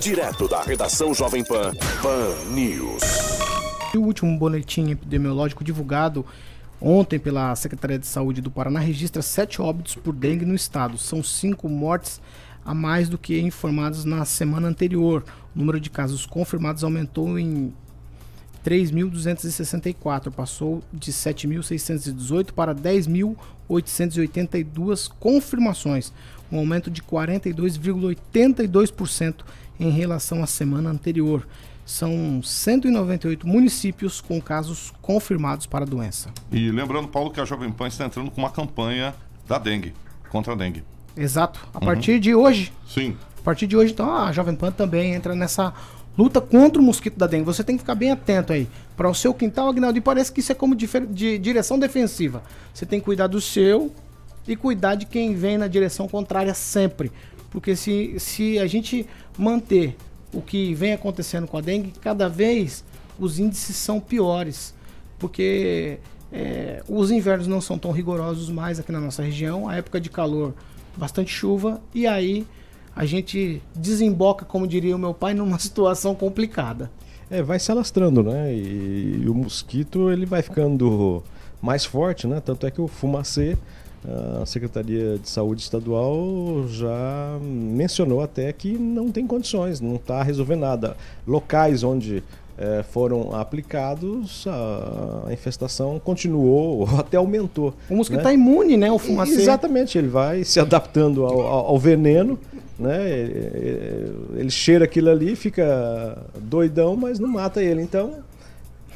Direto da redação Jovem Pan, Pan News. O último boletim epidemiológico divulgado ontem pela Secretaria de Saúde do Paraná registra sete óbitos por dengue no estado. São cinco mortes a mais do que informados na semana anterior. O número de casos confirmados aumentou em 3.264, passou de 7.618 para 10.882 confirmações, um aumento de 42,82% em relação à semana anterior. São 198 municípios com casos confirmados para a doença. E lembrando, Paulo, que a Jovem Pan está entrando com uma campanha da dengue, contra a dengue. Exato. A uhum. partir de hoje. Sim. A partir de hoje, então, a Jovem Pan também entra nessa Luta contra o mosquito da dengue. Você tem que ficar bem atento aí. Para o seu quintal, Agnaldo, e parece que isso é como de direção defensiva. Você tem que cuidar do seu e cuidar de quem vem na direção contrária sempre. Porque se, se a gente manter o que vem acontecendo com a dengue, cada vez os índices são piores. Porque é, os invernos não são tão rigorosos mais aqui na nossa região. A época de calor, bastante chuva. E aí a gente desemboca, como diria o meu pai, numa situação complicada. É, vai se alastrando, né? E, e o mosquito ele vai ficando mais forte, né? Tanto é que o fumacê, a Secretaria de Saúde Estadual já mencionou até que não tem condições, não está resolvendo nada. Locais onde é, foram aplicados, a, infestação continuou ou até aumentou. O mosquito está né? Tá imune, né? O fumacê. Exatamente, ele vai se adaptando ao, ao, ao veneno né? É, é, é, ele cheira aquilo ali, fica doidão, mas não mata ele. Então,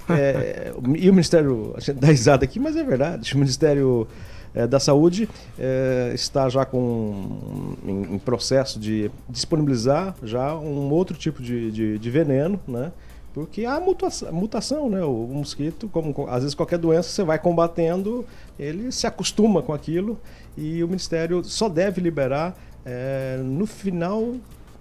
é, e o Ministério, a gente dá risada aqui, mas é verdade, o Ministério é, da Saúde é, está já com em, em, processo de disponibilizar já um outro tipo de, de, de veneno, né? Porque há mutação, mutação, né? O mosquito, como às vezes qualquer doença você vai combatendo, ele se acostuma com aquilo e o Ministério só deve liberar é, no final,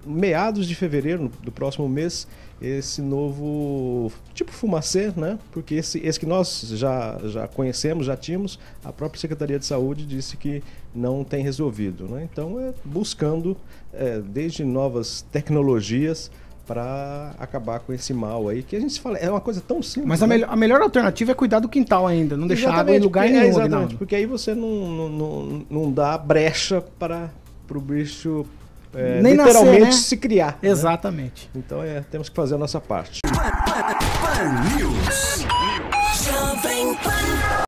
meados de fevereiro do próximo mês, esse novo tipo fumacê, né? Porque esse, esse que nós já, já conhecemos, já tínhamos, a própria Secretaria de Saúde disse que não tem resolvido, né? Então, é buscando, é, desde novas tecnologias, para acabar com esse mal aí, que a gente fala, é uma coisa tão simples. Mas a, né? melhor, a melhor alternativa é cuidar do quintal ainda, não deixar água em lugar porque, é, nenhum. É, exatamente, porque aí você não, não, não, dá brecha para o bicho é, Nem literalmente nascer, né? se criar. Né? Exatamente. Né? Então é, temos que fazer a nossa parte. Pan, pan, pan, news. News.